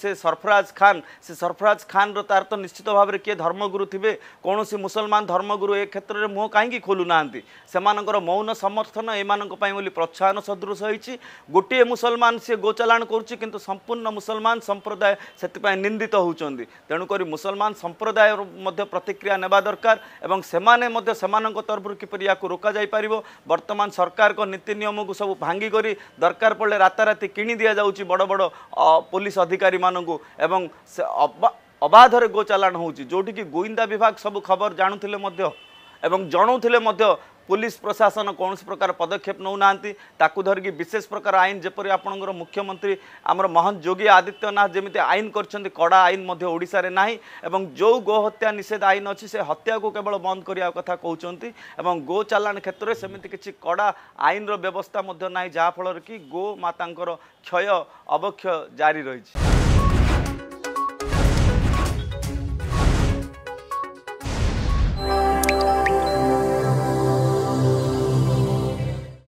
से सरफराज खान से सरफराज खान रो तार तो निश्चित भावर के धर्मगुरु थियो कौसि मसलमान धर्मगुरु ए खोलुँदै मौन समर्थन एउटा प्रोत्साहन सदृश हु गोटे मुसलमा सि गोचालाण गर्छु संपूर्ण मुसलमान सम्प्रदाय त्यतिपूर्ण निन्दित हुन्छ तेणुकरी मुसलमान संप्रदाय मध्य प्रतिक्रिया नेबा नरकारको तरफु किपरि या रोक बर्तमान को नीति नियम को सब भांगी भागिक दरकार पर्ने रातारातिनिदि बड बड पुलिस अधिकारी ସେମାନଙ୍କୁ ଏବଂ ଅବାଧରେ ଗୋଚାଲାଣ ହେଉଛି ଯେଉଁଠିକି ଗୋଇନ୍ଦା ବିଭାଗ ସବୁ ଖବର ଜାଣୁଥିଲେ ମଧ୍ୟ ଏବଂ ଜଣାଉଥିଲେ ମଧ୍ୟ পুলিশ প্রশাসন কৌশি প্রকার পদক্ষেপ নেউ না তাকে ধরিকি বিশেষ প্রকার আইন যেপর আপনার মুখ্যমন্ত্রী আমার মহন যোগী আদিত্যনাথ যেমি আইন করছেন কড়া আইন মধ্যে ওড়শার না এবং যে গোহত্যা নিষেধ আইন অছি সে হত্যাকে কেবল বন্ধ করা কথা কৌন এবং গো চালাণ ক্ষেত্রে সেমিতি কিছু কড়া আইনর ব্যবস্থা মধ্যে না যাফলের কি গো মাতাঙ্কর ক্ষয় অবক্ষয় জারি রয়েছে